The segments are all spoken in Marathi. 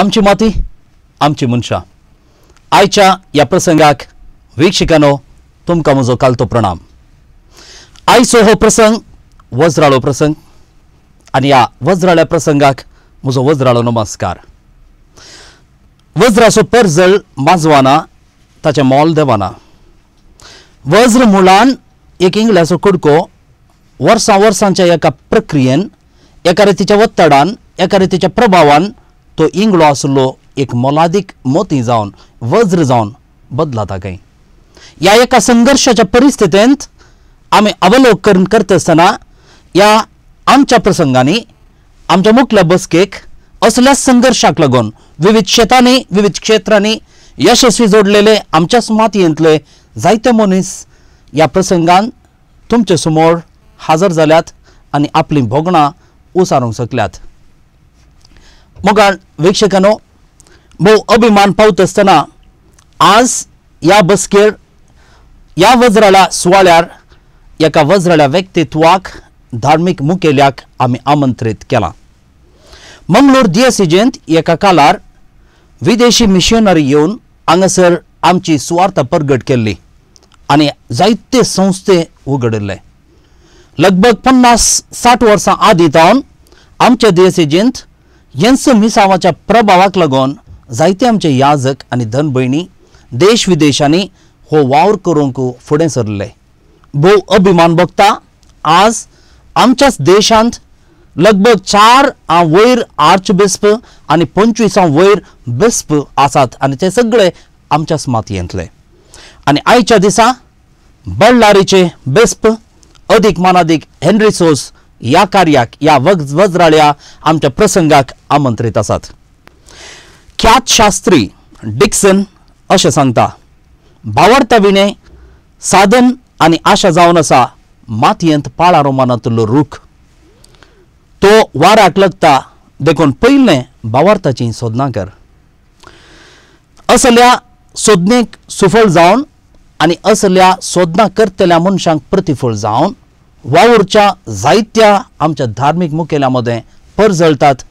आमची माती आमची मनशा आयच्या या प्रसंगाक वीक्षकांनो तुमकां म्हजो कालतो प्रणाम आयचो हो प्रसंग वज्राळो प्रसंग आनी ह्या वज्राळ्या प्रसंगाक म्हजो वज्राळो नमस्कार वज्राचो परजळ माजवाना ताचें मोल देवाना वज्र मुळान एक इंगल्याचो कुडको वर्सां वर्सांच्या एका प्रक्रियेन एका रितीच्या वत्तडान एका रितीच्या प्रभावान तो इंगळो आसलो एक मोलादीक मोती जावन वज्र जावन बदला गई या एका संघर्षाच्या परिस्थितींत आम्ही अवलोकन करत असताना या आमच्या प्रसंगांनी आमच्या मुखल्या बसकेक असल्या संघर्षाक लागून विविध शेतांनी विविध क्षेत्रांनी यशस्वी जोडलेले आमच्याच मातयेंतले जायते मनीस या प्रसंगान तुमचे समोर हजर जाल्यात आणि आपली भोगणा उसारूंक शकल्यात मग वीक्षकांनो भाऊ अभिमान पावत असताना आज या बसकेर या वज्राला सुवाळ्यार एका वज्राल्या व्यक्तित्वाक धार्मिक मुखेल्याक आम्ही आमंत्रित केला मंगलोर दिएस एका कालार विदेशी मिशनरी येऊन हांगासर आमची सुवार्थ परगट केल्ली आणि जायते संस्थे उघडले लगभग पन्नास साठ वर्सां आधी जावन आमच्या दिएस यांचं मिसावाच्या प्रभावाक लागून जायते आमचे याजक आणि धन भयणी देश विदेशांनी हो वावर करूंक फुडें सरले भोव अभिमान भोगता आज आमच्याच देशांत लगभग चार आ वयर आर्च बिस्प आणि पंचवीसा वयर बेस्प आसात आणि ते सगळे आमच्याच मातयेंतले आणि आयच्या दिसा बळ्ळारीचे बिस्प अदीक मानादीक हेनरी सोस या कार्याक या वज वजराळ्या आमच्या प्रसंगाक आमंत्रित आसात ख्यात शास्त्री डिक्सन असे सांगता भावार्थ विणें साधन आणि आशा जाऊन आसा मातयेंत पाळा रोमानातलो रूख तो वाराक लगता देखून पहिले बावार्थाची सोदना कर असल्या सोदनेक सुफळ जावन आणि असल्या सोदनां करतल्या मनशांक प्रतिफळ जावन वावरच्या जायत्या आमच्या धार्मीक मुखेल्यामध्ये परजळतात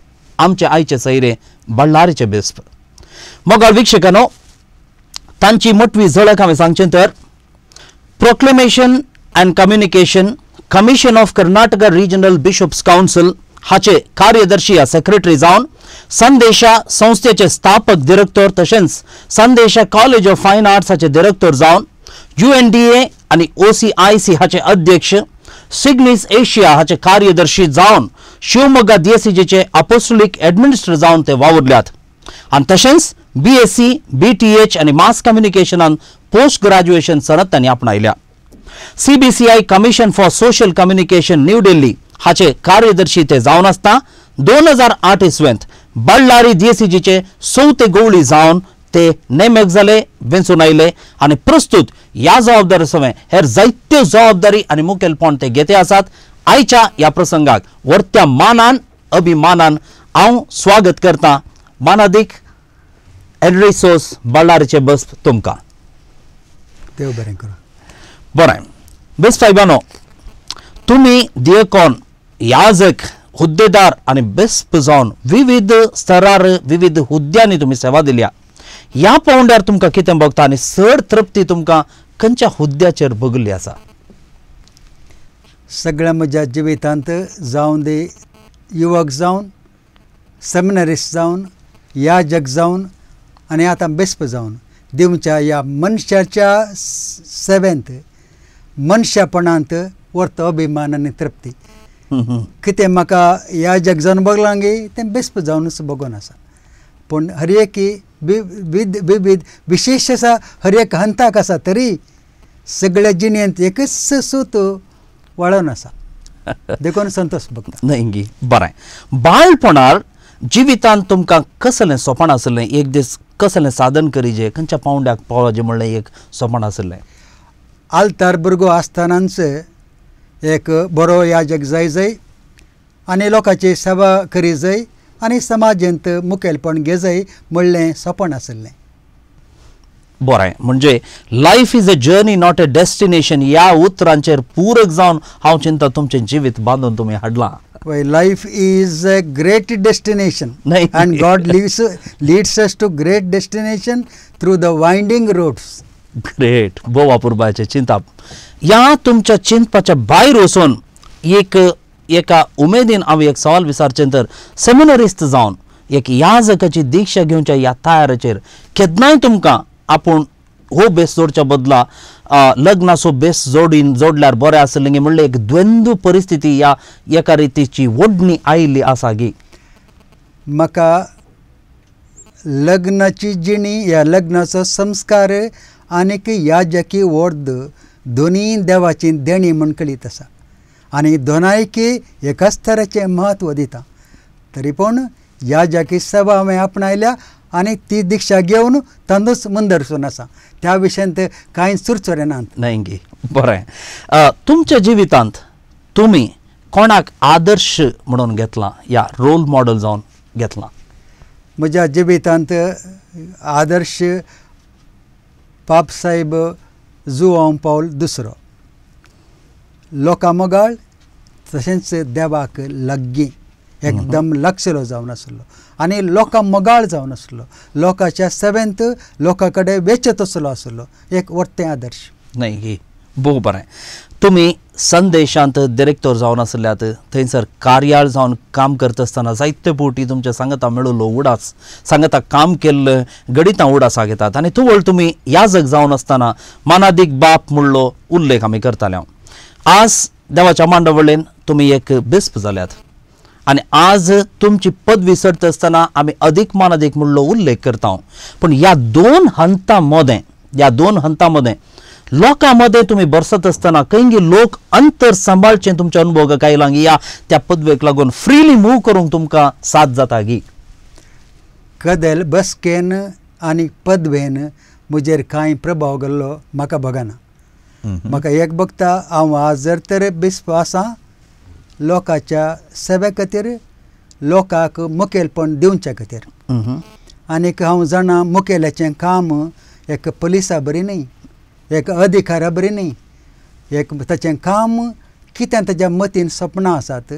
आमचे आयचे सैरे बळ्ळारीचे बेस्ट मोगाळ विक्षकानो तांची मोठवी झळक हांवें सांगचें तर proclamation and communication commission of Karnataka regional bishops council हाचे कार्यदर्शी या सेक्रेटरी जावन संदेशा संस्थेचे स्थापक डिरेक्टर तशेंच संदेशा कॉलेज ऑफ फायन आर्ट्स हाचे डिरेक्टर जावन यू एन डी ए आनी ओ सी आय सी हाचे अध्यक्ष सिग्नीस एशिया हाचे कार्यदर्शी जावन शिवमोग्गा डीएसीजीचे अपोस्टोलिक ॲडमिनिस्ट्रेटर जावन ते वावुरल्यात आनी तशेंच बीएससी बीटीएच e, आणि मास कम्युनिकेशनान पोस्ट ग्रॅज्युएशन सर्त तांणी आपणायल्या CBCI commission for social communication New Delhi हाचे कार्यदर्शी ते जावन आसता दोन हजार आठ इसवेंत बळ्ळारी डीएसीजीचे e सवते गोवळी जावन ते नेमेक्झाले विंचून आणि प्रस्तुत या जबाबदारी समे हेर जायत्यो जबाबदारी आणि पण ते घेते आसात आयच्या या प्रसंगात वरत्या मानान अभिमानान हांव स्वागत करता मानादीक एनरिसोस बल्लारचे बस तुमकां देव बरें बरें बेस्ट साहेबानो तुम्ही दियकोन याजक हुद्देदार आणि बेस्प जावन विविध स्तरार विविध हुद्द्यांनी तुम्ही सेवा दिल्या या पावंड्यार तुमका कितें भोगता आनी सड तृप्ती तुमकां खंयच्या हुद्द्याचेर भोगली आसा सगळ्या म्हज्या जिवितांत जावन दे युवक जावन सेमिनारिस्ट जावन जग जावन आनी आतां बेस्प जावन देवच्या ह्या मनशाच्या सेवेंत मनशापणांत वर्त अभिमान आनी तृप्ती कितें म्हाका ह्या जग जावन बगलां गे तें बेस्प जावनच भोगोन आसा पण हर विविध विविध विशेष असा हर एक हंताक आसा तरी सगळ्या जिणेंत एकच सूत वळण असा देखून संतोष भक्त नाही बरें बाळपणार जिवितान तुमकां कसलें सोपण आसलें एक दीस कसलें साधन करीजे खंयच्या पावंड्याक जे म्हणलें एक सोपण आसलें आलतार भुरगो आसतनांचें एक बरो याजक जाय जाय आनी लोकांची सेवा करी जाय आनी समाजंत मुखेलपण गेजय म्हणलें सपण आशिल्लें बरें म्हणजे life is a journey not a destination ह्या उतरांचेर पूरक जावन हांव चिंता तुमचें जिवीत बांदून तुमी हाडलां life is a great destination and God God leads us to to destination through the the winding great बोवा चिंता चिंता ह्या तुमच्या चिंतपाच्या भायर वचून एक एका उमेदीन हांव एक सवाल विचारचें तर सेमिनरिस्त जावन एक याजकाची दीक्षा घेवच्या यातायाराचेर केन्नाय तुमकां आपूण हो बेस जोडच्या बदला लग्नाचो बेस जोडीन जोडल्यार बरें आसलें गे म्हणल्यार एक द्वंद्व परिस्थिती ह्या एका रितीची ओढणी आयिल्ली आसा गी म्हाका लग्नाची जिणी ह्या लग्नाचो संस्कार आनीक याजकी वर्द दोनी देवाची देणी म्हण कळीत आसा आणि दोनायकी एकाच तराचें म्हत्व दिता तरी पण या ज्या सभा हांवें आपणायल्या आणि ती दिक्षा घेऊन तांदूच मंदरसून असा आसा त्या विषयात ते कांय नाही नात बरें तुमच्या जिवितांत तुम्ही कोणाक आदर्श म्हणून घेतला या रोल मॉडल जाऊन घेतला म्हज्या जिवितांत आदर्श पापसाहेब जुआम पाऊल दुसरं लोकामगाळ मोगाळ तशेंच देवाक लग्गी एकदम लक्षलो जावन आसलो आनी लोकां मोगाळ जावन आसलो लोकाच्या सेवेंत लोकां कडेन वेचत आसलो आसलो एक वर्ते आदर्श नाही भोव बरें तुमी संदेशांत डिरेक्टर जावन आसल्यात थंयसर कार्याळ जावन काम करता आसतना जायते पोटी तुमच्या सांगता मेळुलो उडास सांगता काम केल्लें गणितां उडासा घेतात आनी तुवळ तुमी याजक जावन आसतना मानादीक बाप म्हणलो उल्लेख आमी करताले हांव आज देवाच्या मांडवळेन तुम्ही एक बिस्प झाल्यात आणि आज तुमची पद विसरत आसतना आम्ही अधिक मान अधिक म्हणलो उल्लेख करता पण या दोन हंता मदें ह्या दोन हंता लोकांमध्ये तुम्ही बरसत असताना कैंगी लोक अंतर सांभाळचे तुमच्या काय आयलांग या त्या पदवेक लागून फ्रीली मूव करून तुमका साथ जाता गी कदेल बसकेन आणि पदवेन म्हजेर कांय प्रभाव गेल्लो म्हाका बघाना म्हाका एक बघता हांव आज जर तर विस्वासां लोकाच्या सेवे खातीर लोकांक मुखेलपण दिवचे खातीर आनीक हांव जाणा मुखेल्याचें काम एक पुलिसा बरी न्ही एक अधिकाऱ्या बरी न्ही एक ताचें काम कितें ताच्या मतीन सपनां आसात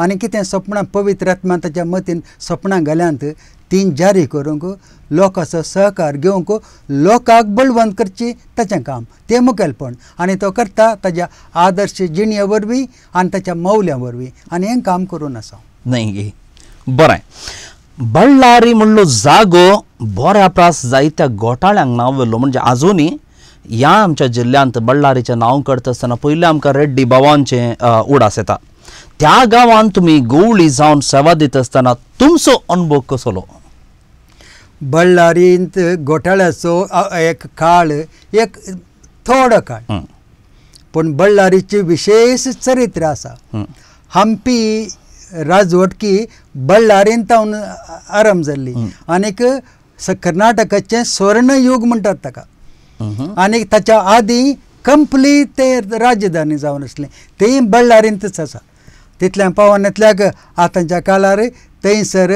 आनी कितें सपनां पवित्र आत्मा ताच्या मतीन सपनां घाल्यांत तीन जारी करूंक लोकांचो सहकार घेवंक लोकांक बळवंत करची ताचें काम तें मुखेलपण आनी तो करता ताच्या आदर्श जिणये वरवीं आनी ताच्या मौल्या वरवीं आनी हें काम करून आसा न्ही बरें बळ्ळारी म्हणलो जागो बऱ्या प्रास जायत्या घोटाळ्यांक व्हेल्लो म्हणजे आजुनी ह्या आमच्या जिल्ह्यात बळ्ळारीचें नांव करता आसतना पयलीं आमकां रेड्डी बाबांचें उडास येता त्या गावान तुम्ही गवळी जाऊन सेवा देत आसतना तुमचो अनुभव कसलो बळ्ळारींत घोटाळ्याचो एक काळ एक थोडो काळ पूण बळ्ळारीची विशेष चरित्र आसा हम्पी राजवटकी बळ्ळारीन तावन आरंभ जाल्ली आनीक कर्नाटकाचें स्वर्णयूग म्हणटात ताका आनी ताच्या आदीं कंप्लीट ते राजधानी जावन आसलें ते बळ्ळारींतच आसा तिथल्या पवनातल्या आतांच्या काळार थंयसर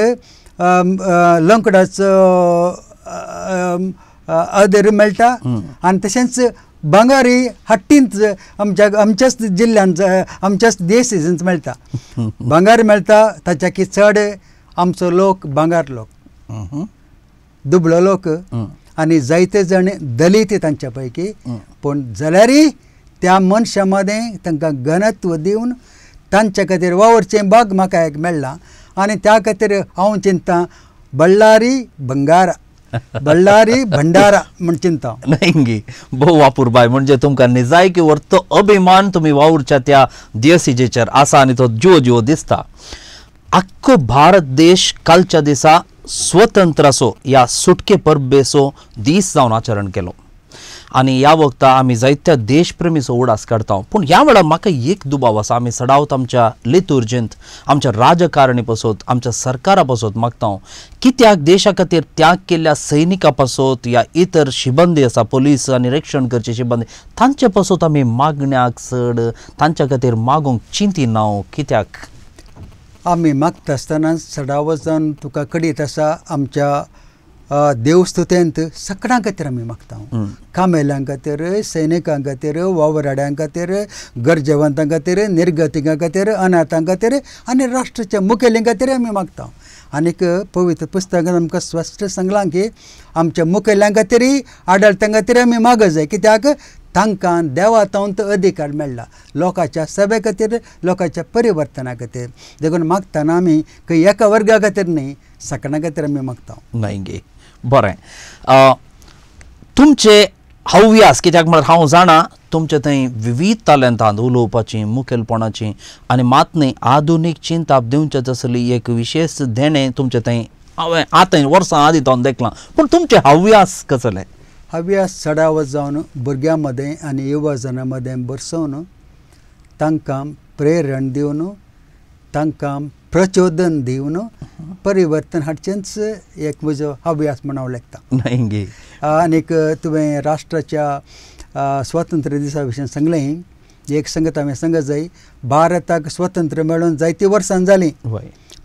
लंकडाचो अदर मेळटा आनी तशेंच बंगारी हट्टींत आमच्या आमच्याच जिल्ल्यांत आमच्याच देसींत मेळटा बंगार मेळटा ताच्या की चड आमचो लोक बंगार लोक दुबळो लोक आनी जायते जण दलित तांच्या पैकी पूण जाल्यारय त्या मनशा मदें तांकां घनत्व दिवन तांचे खातीर वावुरचें भाग म्हाका एक मेळ्ळां आनी त्या खातीर हांव चिंतां बळ्ळारी बंगारा बळ्ळारी भंडारा म्हण चिंता नाही भोव बाय म्हणजे तुमकां निजाय की व्हरतो अभिमान तुमी वावुरच्या त्या दियसिजेचेर आसा आनी तो ज्यो ज्यो दिसता आख्खो भारत देश कालच्या दिसा स्वतंत्र असो या सुटके परबेसो दीस जावन आचरण केलो आणि या वखदा आम्ही जायत्या देशप्रेमीचो उडास काडटा पण या वेळार म्हाका एक दुबाव असा आम्ही सडावत आमच्या लेतुर्जेंत आमच्या राजकारणी पसोत आमच्या सरकारा मागतो मागता कित्याक देशा खातीर त्याग केल्या सैनिका पासत या इतर शिबंदी असा पोलीस आनी रक्षण करचे शिबंदी तांचे पासत आमी मागण्याक चड तांच्या खातीर मागूंक नाव कित्याक आम्ही मागता असताना सडावच जावन तुका कडीत आसा आमच्या ದೇವಸ್ತುತೆ ಸಕ್ಕಡಾಂ खातीर आमी ಮಾಗ್ತಾವು ಕಾಮೇಲಾಂ खातीर सैनिकां खातीर वावराड्यां खातीर ಗರ್ಜವಂತಾಂ खातीर ನಿರ್ಗತಿಗಾं खातीर ಅನಾಥಾಂ खातीर आनी राष्ट्राच्या मुखेलीं खातीर आमी मागता आनीक पवित्र पुस्तकांत आमकां स्पश्ट सांगलां की आमच्या मुखेल्यां खातीरय आडळत्यां खातीर आमी माग जाय कित्याक तांकां देवा तावंत अधिकार मेळ्ळा लोकांच्या सभे खातीर लोकाच्या परिवर्तना खातीर देखून मागतना आमी खंय एका वर्गा खातीर न्ही सगळ्यां खातीर आमी मागता बरें तुमचे हव्यास कित्याक म्हणल्यार हांव जाणा तुमचे थंय विविध तालंतांत उलोवपाची मुखेलपणाची आनी न्ही आधुनीक चिंता दिवचे तसली एक विशेष देणे तुमचे थंय हांवें आतां वर्सां आधी तो देखलां पूण तुमचे हव्यास कसले हव्यास चडावत जावन भुरग्यां मदें आनी युवा जना मदें बरसोवन तांकां प्रेरण दिवन तांकां प्रचोदन देऊन परिवर्तन हाडचेच एक म्हजो हव्यास म्हणावं लागता आनीक तुवें राष्ट्राच्या स्वातंत्र्य दिसा विशीं सांगले एक संगत हांवें सांगत जाय भारताक स्वतंत्र मेळून जायतीं वर्सां जालीं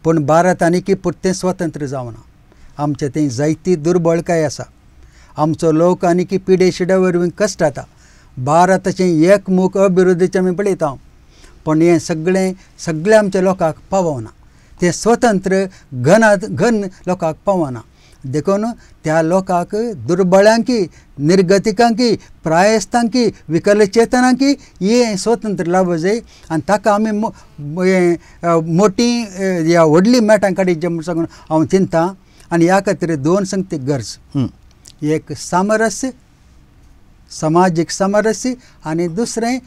पूण भारत की पुरतें स्वतंत्र जावना आमचें थंय जायती दुर्बळकाय आसा आमचो लोक की पिडे शिड्या वरवीं कश्ट जाता भारताचें एकमुख अभिवृद्धीचें आमी पळयता पण हे सगळे सगळे आमच्या लोकांक पावना ते स्वतंत्र घनात घन लोकांक पावना देखून त्या लोकांक दुर्बळांकी निर्गतिकांकी प्रायस्तांकी विकलचेतनांकी हे स्वतंत्र लाभ जाय आनी ताका आमी हे मोटी या व्हडली मॅटां काडीचे म्हण सांगून हांव चिंता आनी ह्या खातीर दोन संगती गरज एक सामरस्य समाजीक सामरस्य आनी दुसरें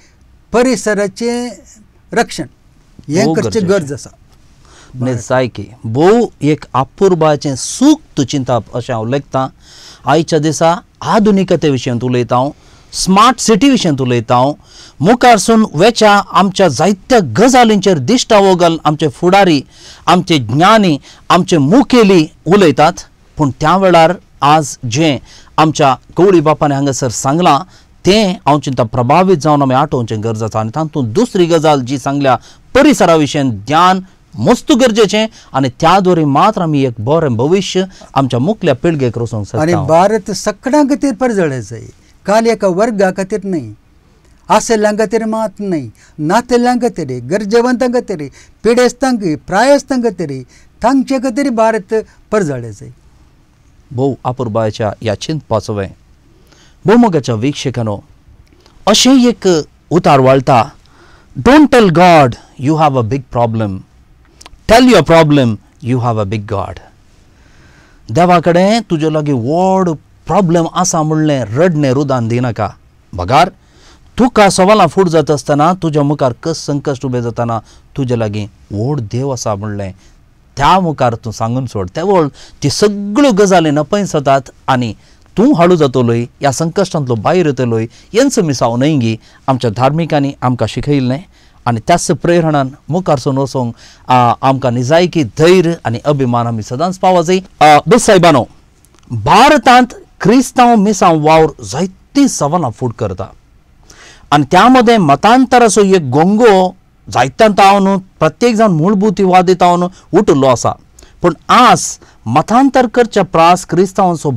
परिसराचे रक्षण हे करचे गरज असा ने जायकी भोव एक आपुरबाचें सुख चिंता अशें हांव लेखतां आयच्या दिसा आधुनिकते विशयांत उलयता स्मार्ट सिटी विशयांत उलयता हांव मुखार वेच्या आमच्या जायत्या गजालींचेर दिश्टा आमचे फुडारी आमचे ज्ञानी आमचे मुखेली उलयतात पूण त्या वेळार आज जें आमच्या गवळी बापान हांगासर सांगलां ते हांव चिंता प्रभावीत जावन आमी आटोवचें गरजेचें आनी तातूंत दुसरी गजाल जी सांगल्या परिसरा विशयन ध्यान मस्त गरजेचे आनी त्या द्वारे मात्र आमी एक बरें भविश्य आमच्या मुखल्या पिळगेक रचोंक आनी भारत सगळ्यां खातीर परजळ जाय काल एका वर्गा खातीर न्हय आसल्यां खातीर मात न्हय नातेल्ल्यां खातीर गरजेवंतां खातीर पिडेस्तांक प्रायस्तां खातीर तांचे खातीर भारत परजळ जाय भोव आपुर्बायच्या ह्या चिंतपाचो वेळ असे एक उतार वाळता don't tell God you have a big problem tell your problem you have a big God देवाकडे कडेन तुजे लागीं व्हड प्रॉब्लेम असा म्हणले रडणे रुदान दिनाका बगार तुका सवाला फूट जात असताना तुझ्या मुखार कस संकष्ट उभे जाताना तुझ्या लागीं व्हड देव असा म्हणलें त्या मुखार तू सांगून सोड ते ती सगळ्यो गजाली नपयस जातात तूं हाडू जातलोय ह्या संकश्टांतलो बाहेर येतलोय यांचं मिसाव नयंगी आमच्या धार्मिकांनी आमकां शिकयिल्लें आणि त्याच प्रेरणान मुखार सोन आमका आमकां निजायकी धैर्य आनी अभिमान आमी सदांच पावो जाय दोस भारतांत क्रिस्तांव मिसांव वावर जायतीं सवालां फूट करता आनी त्या मदें मतांतराचो एक गोंगो जायत्यान तावन प्रत्येक जावन मूळभूत वादी तावन उठलो आसा पूण आज मतांतर करचे प्रास क्रिस्तांचा सो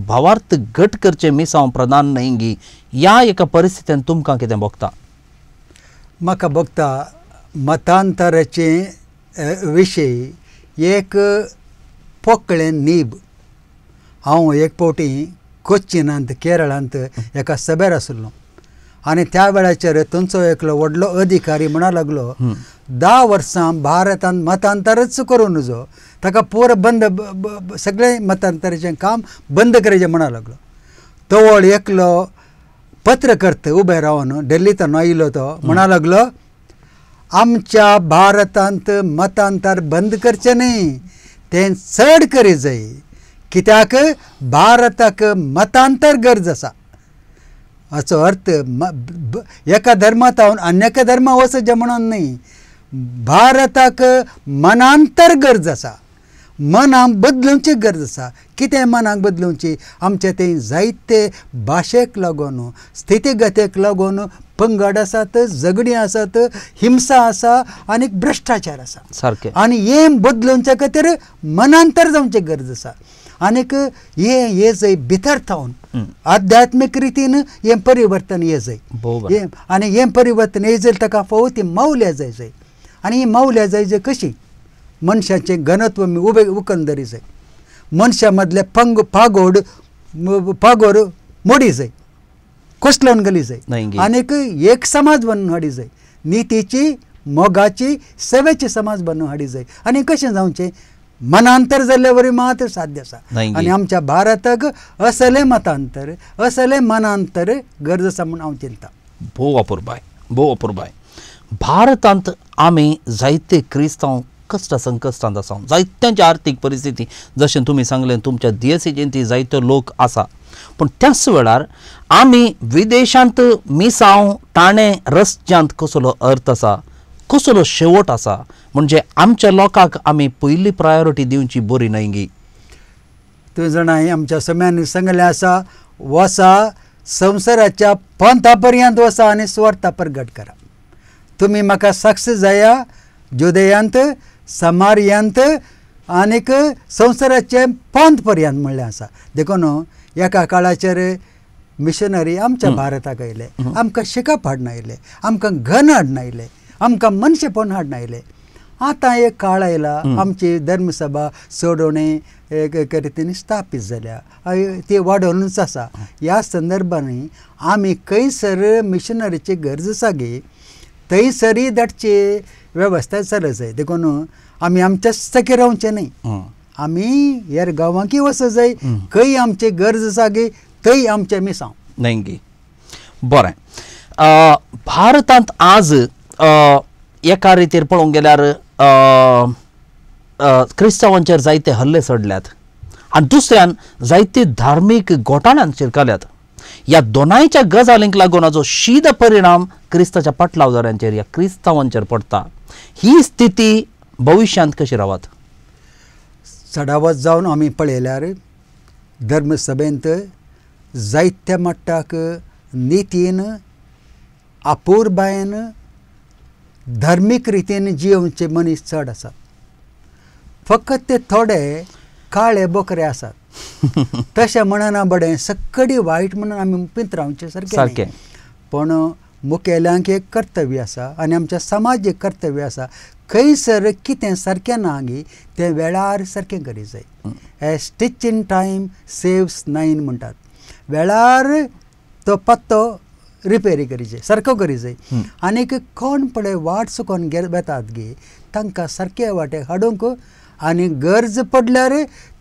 घट करचे मीस प्रदान प्रधान या एका परिस्थितीन तुमकां कितें भोगता म्हाका भोगता मतांतरचे विषयी एक पोकळे नीब हांव एक पोटी कोचिनंत केरळांत एका सभेर असुल् आनी त्या वेळाचेर तुमचो एकलो व्हडलो अधिकारी मना लागलो धा वर्सां भारतात मतांतरच करूं नजो ताका पोर बंद सगळें मतांतराचें काम बंद करचें म्हणा लागलो तवळ एकलो पत्रकर्त उबे रावन दिल्लीतान आयिल्लो तो म्हणा लागलो आमच्या भारतांत मतांतर बंद करचें न्ही तें चड करी जाय कित्याक भारताक मतांतर गरज आसा हाचो अर्थ एका धर्मांत हांव आनी एका धर्मा वचचें म्हणून न्ही भारताक मनांतर गरज आसा मनाक बदलोवचे गरज आसा कितें मनाक बदलोवची आमचे थे जायते भाशेक लागून स्थितीगतेक लागून पंगड आसात झगडीं आसात हिंसा आसा आनी भ्रश्टाचार आसा सारके आनी हें बदलोवचे खातीर मनांतर जावचे गरज आसा आनीक हे हे जय भितर थावन आध्यात्मीक रितीन हें परिवर्तन हे जंय आनी हें परिवर्तन हे जर ताका फावो ती मावल्या जाय जय आनी ही मावल्या जाय जय कशी मनशाचे घनत्व मी उभे उकंदरीच आहे मनशामधल्या पंग फागोड पागोर मोडीच आहे कोसलन गलीच आहे अनेक एक समाज बनून हाडीच आहे नीतीची मोगाची सेवेची समाज बनून हाडीच आहे आणि कशें जाऊचे मनांतर जाल्ले मात्र साध्य आसा आणि आमच्या भारताक असले मतांतर असले मनांतर गरज आसा म्हणून हांव चिंता भोव अपुरबाय भोव अपुरबाय भारतांत आमी जायते क्रिस्तांव कष्ट संकश्टांत आसा जायत्यांची आर्थीक परिस्थिती जसे तुम्ही सांगलें तुमच्या दियसी e जयंती जायतो लोक असा पण त्याच वेळार आम्ही विदेशांत मिसांव ताणें रस्त्यांत कसलो अर्थ आसा कसलो शेवट असा म्हणजे आमच्या लोकांक आम्ही पहिली प्रायोरिटी दिवची बरी न्हयंगी तुवें जाण आमच्या सम्यान सांगलें आसा वसा संवसाराच्या पंथापर्यंत वसा आणि स्वार्था परगट करा तुम्ही म्हाका साक्ष जाया जुदयांत समार्यांत आनीक संवसाराचे पंतपर्यंत पर्यंत म्हणलें आसा देखून एका काळाचेर मिशनरी आमच्या भारताक आयले आमकां शिकप हाडून आयले आमकां घन हाडून आयले आमकां मनशेपण हाडून आयले आतां एक काळ आयला आमची धर्मसभा सोडवणे रितीन स्थापीत जाल्या ती वाडोवनूच आसा ह्या संदर्भांनी आमी खंयसर मिशनरीची गरज आसा गे थंयसरी धाडची वेवस्था चलत जाय देखून आमी आमच्या सके रावचे न्ही आमी हेर गांवांकी वच जाय खंय आमचे गरज आसा गे थंय आमचे मिसांव नाही बरें भारतांत आज एका रितीर पळोवंक गेल्यार क्रिस्तांवांचेर जायते हल्ले चडल्यात आनी दुसऱ्यान जायते धार्मीक घोटाळ्यांचे शिरकल्यात ह्या दोनांच्या गजालींक लागून हाचो शीद परिणाम क्रिस्ताच्या पाटलावदारांचेर या क्रिस्तांवांचेर पडटा ही स्थिती भविष्यात कशी रावात चडावत जावन आमी पळयल्यार धर्मसभेंत जायत्या मट्टाक नितीन आपुरबायेन धर्मीक रितीन जिवचे मनीस चड आसात फकत ते थोडे काळे बोकरे आसात तशें म्हणना बडे सकडी वायट म्हणून आमी पिंत रावचे सारकें पूण मुखेल्यांक एक कर्तव्य आसा आनी आमच्या समाज एक कर्तव्य आसा खंयसर कितें सारकें ना गे तें वेळार सारकें करी जाय हे stitch in time saves nine म्हणटात वेळार तो पत्तो रिपेरी करी जाय सारको करी जाय आनीक कोण पळय वाट चुकोन गे वेतात गे तांकां सारके वाटेक हाडूंक आनी गरज पडल्यार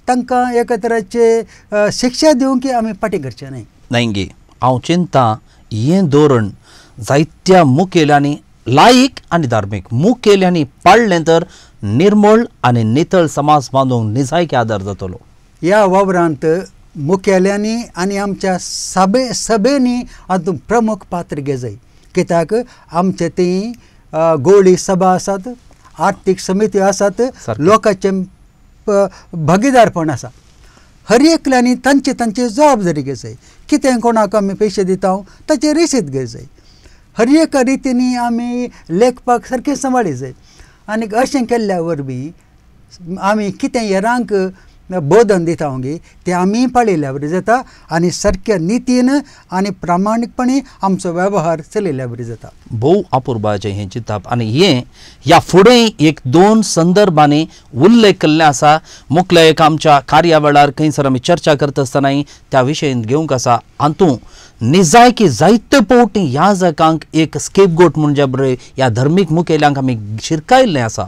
तांकां एका तरेचे शिक्षा दिवंक आमी पाटी करचें न्हय नाही गे हांव चिंता हें धोरण जायत्या मुखेल्याने लायक आणि धार्मिक मुखेल्याने पाळले तर निर्मळ आणि नितळ समाज बांधूंक निजायक आदार जातलो ह्या वावरांत मुखेल्यांनी आनी आमच्या सभे सभेनी हातूंत प्रमुख पात्र घेजाय कित्याक आमचे ती गोळी सभा आसात आर्थीक समिती आसात लोकांचे भागीदारपण आसा हर एकल्यानी तांची तांची जबाबदारी घेजाय कितें कोणाक आमी पयशे दिता ताचे रिसीत घेजाय हर एक रितीने आम्ही लेखपाक सारखे सांभाळी जाय आनी अशें केल्ल्या आम्ही किती कितें बोधन दिता होंगे तें आम्ही पाळिल्ल्या बरें जाता आणि सारख्या नितीन आणि प्रामाणीकपणे आमचा व्यवहार चलयल्या बरें जाता भोव अपुर्बाचें हे चिंताप आणि हे या फुडे एक दोन संदर्भांनी उल्लेख केल्ले असा मुखल्या एक आमच्या कार्यावेळार खंयसर आमी चर्चा करता आसतनाय त्या विषयी घेवंक आसा हातूंत निजायकी जायते पोटी या जगांक एक स्केप गोट या या ह्या धर्मीक मुखेल्यांक आमी शिरकायिल्लें आसा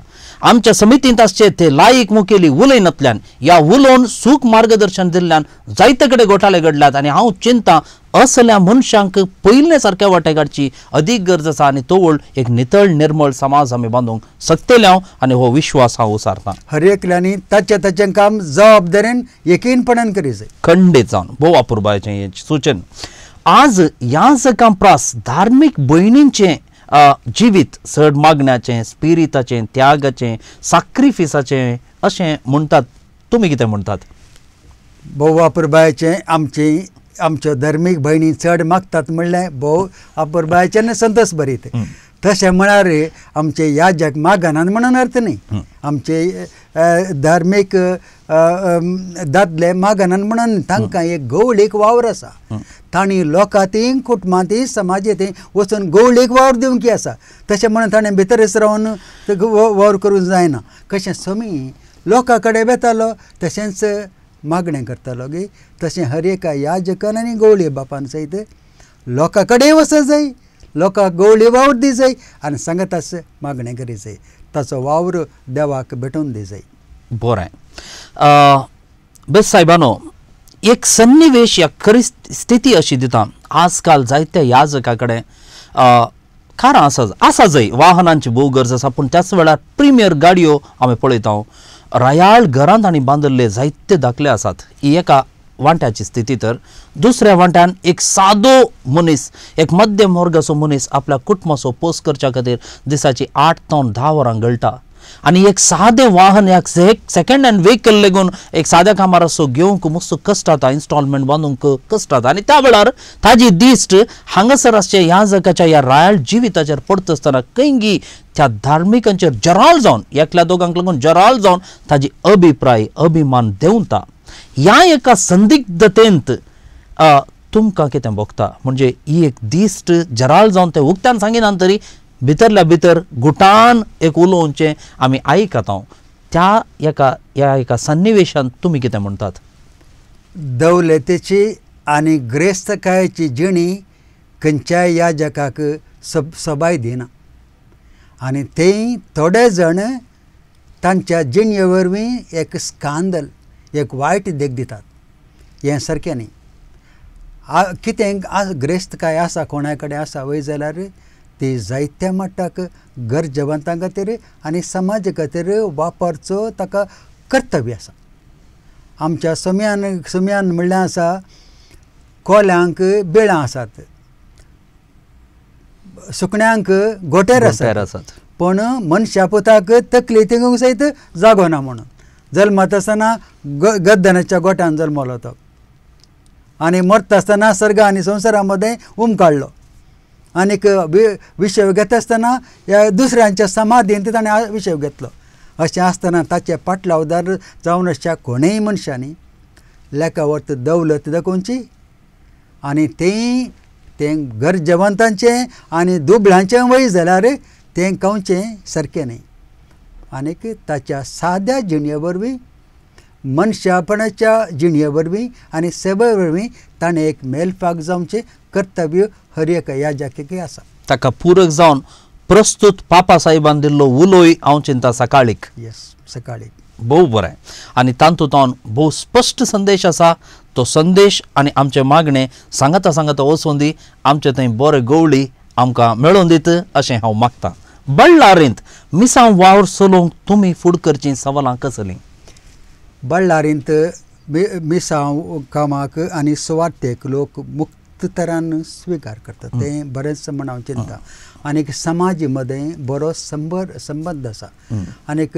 आमच्या समितीन ताचे ते लायक मुखेली नतल्यान या उलोवन सुख मार्गदर्शन दिल्ल्यान जायते घोटाळे घडल्यात आणि हा चिंता असल्या मनशांक पयले सारख्या वांटेकाडची अधिक गरज आणि आनी तोवळ एक नितळ निर्मळ समाज आमी बांदूंक सकतेले हांव आनी हो विश्वास हांव उसारतां हर एकल्यानी ताचें काम जबाबदारेन एकीनपणान करीत खंडीत जावन भोव अपुरबायचें हें आज ह्या प्रास धार्मिक बहिणींचे जिवीत सड मागण्याचे स्पिरिताचे त्यागचे साक्रिफिसाचे असे म्हणतात तुम्ही किती म्हणतात भाऊ वापरबायचे आमचे आमच्यो धार्मिक बहिणी चड मागतात म्हणले भाऊ वापरबायचे संतस बरी ते तशें म्हळ्यार आमचे याजक जगमागानान म्हणून अर्थ नाही आमचे धार्मीक दादले मागानान म्हणून तांकां एक गवळीक वावर आसा तांणी लोकांती समाज समाजांती वचून गवळीक वावर दिवंकी आसा तशें म्हणून ताणें भितरच रावन वावर करूंक जायना कशें समी लोकां कडेन वेतालो तशेंच मागणें करतालो गे तशें हर एका याजकान आनी गवळी बापान सयत लोकां कडेन वचत जाय लोकांक गवळी वावर दी जाय आनी असे मागणें करी जाय ताचो वावर देवाक भेटून दी जाय बरें बस सायबानो एक सन्निवेश या खरी स्थिती अशी दिता आजकाल जायत्या याजका कडेन कारां आसा आसा जय वाहनांची भोव गरज आसा पूण त्याच वेळार प्रिमियर गाडयो आमी पळयता रयाळ घरांत आनी बांदल्ले जायते दाखले आसात ही एका वांट्याची स्थिती तर दुसऱ्या वांट्यान एक सादो मनीस एक मध्यम वर्गाचो मनीस आपल्या कुटुंबाचो पोस करच्या खातीर दिसाची आठ तावन धा वरां गळटा आनी एक सादें वाहन एक सेकंड हँड व्हेकल लेगून एक साद्या कामार असो घेवंक मस्त कश्ट जाता इन्स्टॉलमेंट बांदूंक कश्ट जाता आनी त्या वेळार ताजी दिष्ट हांगासर असचे ह्या जगाच्या ह्या रायल जिविताचेर पडता आसतना कैंगी त्या धार्मिकांचेर जराल जावन एकल्या दोगांक लागून जराल जावन ताजी अभिप्राय अभिमान देंवता या एका संदिग्धतेंत तुमकां कितें भोगता म्हणजे ही एक दिश्ट जराल जावन ते उक्त्यान सांगिना तरी भितरल्या भितर गुटान एक उलोवचें आमी आयकत त्या एका ह्या एका सन्निवेशान तुमी कितें म्हणटात दवलतेची आनी ग्रेस्तकायेची जिणी खंयच्याय जगाक सब सबाय दिना आनी ते थोडे जाण तांच्या जिणे वरवीं एक स्कांदल एक वाईट देख दितात हें सारकें न्ही आ कितें आ ग्रेस्त काय असा कोणाकडे कडेन वय जाल्यार ती जायत्या मटाक गरजेवंतां खातीर आनी समाज खातीर वापरचो ताका कर्तव्य आसा आमच्या सम्यान सम्यान म्हणल्यार आसा कोल्यांक बेळां आसात सुकण्यांक गोटेर आसात पण मनशापुताक तकली तिगूंक सयत जागो ना म्हणून मत असताना ग गद्यनाच्या गोट्यानं जल्मलो तो आणि मरत असताना सर्ग आणि संसारामध्ये उम काढलो आणि विषय घेता असताना या दुसऱ्यांच्या समाधीन ताणे ताणें विषय घेतलो असे असताना ताचे पाटला उदार जाऊन अशा कोणीही मनशांनी लेखावर दवलत दाखोवची आणि ते ते गरजवंतांचे आणि दुबळांचे वय जाल्यार ते कवचे सारखे नाही आणि त्याच्या साध्या जिणेवरवी मनशापणाच्या जिणेवरवी आणि सेवे वरवीं ताणें एक मेलपाक जावचें कर्तव्य हर एक या जाकेक आसा ताका पूरक जावन प्रस्तुत पापा साहेबान दिल्लो उलोय हांव चिंता सकाळीक येस सकाळीक भोव बरें आणि तातूंत हांव भोव स्पश्ट संदेश आसा तो संदेश आनी आमचे मागणे सांगता सांगता वचून दी आमचे थंय बरें गवळी आमकां मेळोवन दीत अशें हांव मागतां वावर मिसांव तुमी तुम्ही फुड करचे कसलें कसली मिसां कामाक आनी सुवातेक लोक मुक्त तरान स्वीकार करता तें बरेंच म्हण चिंता आनी समाज मदें बरो संबर संबंध असा आनीक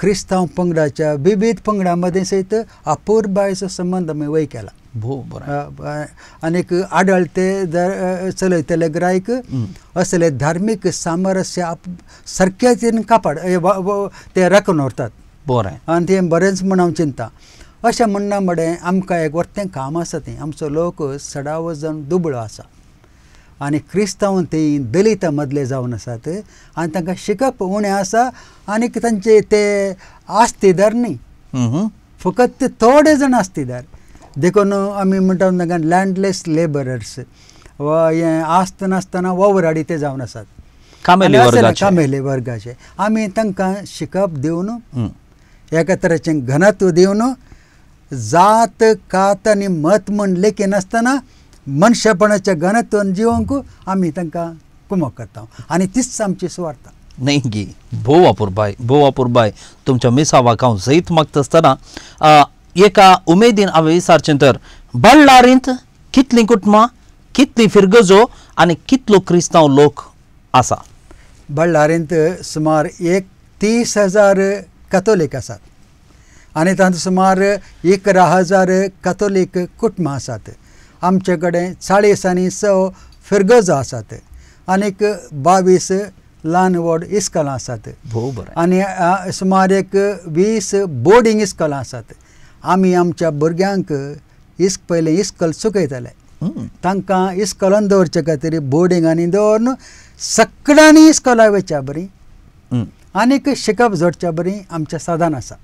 क्रिस्तांव पंगडाच्या विविध पंगडा सहित सयत आपुरबायचो संबंध आमी वय केला आनीक आडळते जर चलयतले असले धार्मिक सामरस्य सारके कापड ते राखून व्हरतात बरें आनी तें बरेंच चिंता अशें म्हणना मडे आमकां एक तें काम आसा तें आमचो लोक सडाव जावन दुबळो आसा आनी क्रिस्तांव थंय दलित मदले जावन आसात आनी तांकां शिकप उणें आसा आनी तांचे ते आस्तीदार न्ही फकत ते थोडे जाण आस्तीदार देखून आमी म्हणटा तांकां लँडलेस लेबरर्स वा हें आस्त नासतना वावराडी ते जावन आसात कामेले वर्गाचे आमी तांकां शिकप दिवन एका तरेचें घनत्व दिवन जात कात आणि मत म्हण लेखी नासतना मनशेपणाच्या घनत्वन जिवंक आम्ही त्यांना कुमो करता आणि तीच आमची स्वार्थ नाही गी बाय पुरबाय वापूर बाय तुमच्या मिसावाक हांव जैत मागता आसतना एका उमेदीन हांवें विचारचें तर बळ्ळारींत कितलीं कुटुंबां कितली फिरगजो आनी कितलो क्रिस्तांव लोक आसा बळ्ळारींत सुमार एक तीस हजार कथोलीक आसात आणि तातूंत सुमार इकरा हजार कातोलीक कुटुंबां आसात आमचे कडेन चाळीस आणि स फिरगोजां आसात आनीक बावीस ल्हान व्हड इस्कलां आसात आनी सुमार एक वीस बोर्डिंग इस्कलां आसात आमी आमच्या भुरग्यांक इस्क पयलें इस्कल चुकयताले तांकां इस्कलान दवरचे खातीर बोर्डिंगांनी दवरून सगळ्यांनी इस्कॉला वयच्या बरी आनीक शिकप जोडच्या बरी आमच्या साधन आसा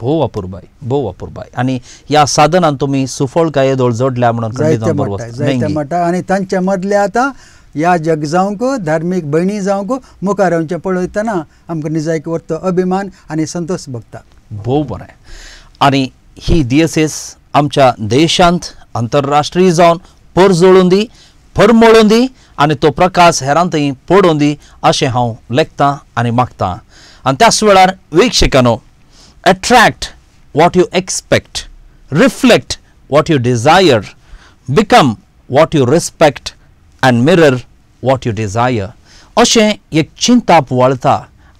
भोव अपूर्बाई भोव अपूर्बाई आनी ह्या साधनान तुमी सुफळ कायेदोळ जोडल्या म्हणून म्हणटा आनी तांच्या मदले आतां ह्या जावंक धार्मीक भयणी जावंक मुखार रावचें पळयतना आमकां निजायक वर्त अभिमान आनी संतोष भोगता भोव बरें आनी ही दिएसेस आमच्या देशांत आंतरराष्ट्रीय जावन पर जोडून दी पर मोडून दी आनी तो प्रकाश हेरांतय पडून दी अशें हांव लेखतां आनी मागतां आनी त्याच वेळार वेक्षकांनो attract what you expect, reflect what you desire, become what you respect and mirror what you desire. अशें एक चिंताप वळता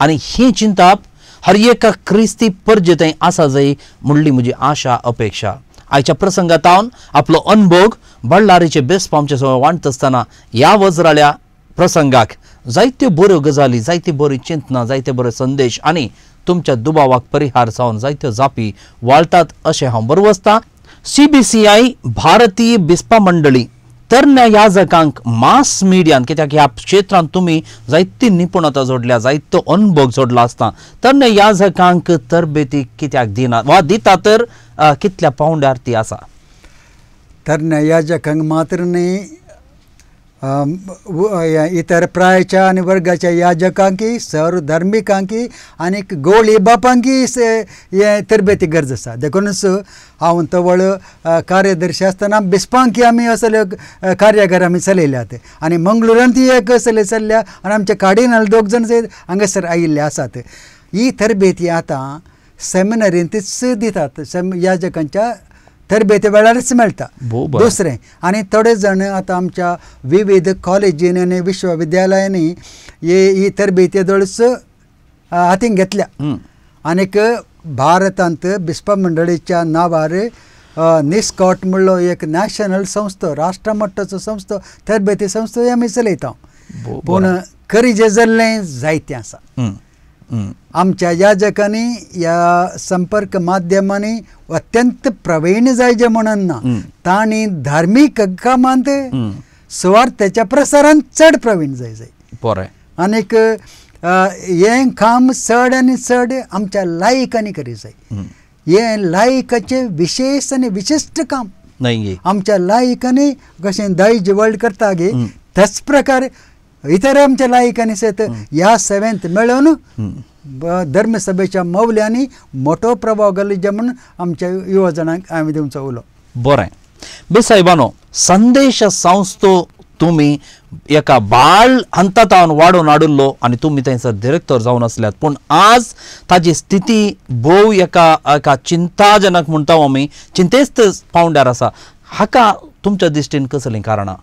आनी ही चिंताप हर एका क्रिस्ती परजतें आसा जाई म्हणली मुझे आशा अपेक्षा आयच्या प्रसंगातावन आपलो अनुभोग बळ्ळारीचे बेस्पामचे सवय वांटत आसतना ह्या वजराळ्या प्रसंगाक जायत्यो बऱ्यो गजाली जायती बरी चिंतना जायते बरे संदेश आणि तुमच्या दुबावाक परिहार जावन जायत्यो जापी वाळटात अशें हांव असता सीबीसीआय भारतीय बिस्पा मंडळी तरण्या याजकांक मास मिडियान कित्याक ह्या क्षेत्रांत तुमी जायती निपुणता जोडल्या जायतो अनुभव जोडला आसता तरण्या याजकांक तरबेती कित्याक दिना वा दिता तर कितल्या पावंड्यार ती आसा तरण्या याजकांक मात्र न्ही इतर प्रायच्या आणि वर्गाच्या याजकांकी सर धर्मिकांकी आनी गोळी बापांकी हे तरबेती गरज आसा देखूनच हांव तवळ कार्यदर्शी असताना बिस्पांकी आमी असले कार्यागार आम्ही चलयल्यात आणि मंगळुरान एक असले चलल्या आणि आमच्या काडीन दोग जाण हांगासर आयिल्ले आसात ही तरबेती आतां सेमिनारींतच दितात सेम याजकांच्या तरबेती वेळारच मेळटा हो, दुसरे आणि थोडे जण आता आमच्या विविध कॉलेजीन आणि विश्वविद्यालयांनी हे ही तरबेती हातीन घेतल्या आनीक भारतांत बिस्प मंडळीच्या नावार निस्कॉट म्हणलो एक नॅशनल संस्था राष्ट्रमट्टाचो संस्थो संस्था तरबेती संस्था आम्ही चलयता पूण खरी जे जाल्लें जायतें आसा आमच्या या जगाने या संपर्क माध्यमाने अत्यंत प्रवीण जायचे म्हणून ना ताणी धार्मिक कामांत सुवार त्याच्या प्रसारान चढ प्रवीण जाय जाय आनीक हे काम चढ आणि चढ आमच्या लायकांनी करी जाय हे लायकाचे विशेष आणि विशिष्ट काम आमच्या लायकांनी कशें दाईज वर्ल्ड करता गे त्याच प्रकारे इतरमच्या लायकनिसत या सवेंत मेळून धर्मसभेच्या मौल्यांनी मोठो प्रभाव घालो जे म्हणून आमच्या युवा हांवें दिवचो उलो बरें बे साहेबानो संदेश संस्थो तुम्ही एका बाळ हंतातावन वाडोवन हाडिल्लो आणि तुम्ही त्यांचा डिरेक्टर जाऊन आसल्यात पण आज ताजी स्थिती भोव एका एका चिंताजनक म्हणटा आम्ही चिंतेस्त पावंड्यार आसा हाका तुमच्या दिश्टीन कसली कारणां